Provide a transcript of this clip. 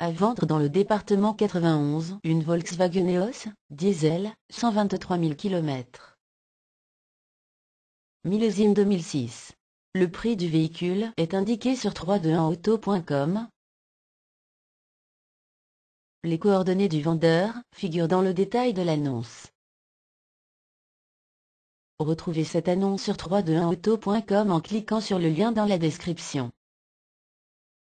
À vendre dans le département 91 une Volkswagen EOS, diesel, 123 000 km. Millésime 2006. Le prix du véhicule est indiqué sur 321auto.com. Les coordonnées du vendeur figurent dans le détail de l'annonce. Retrouvez cette annonce sur 321auto.com en cliquant sur le lien dans la description.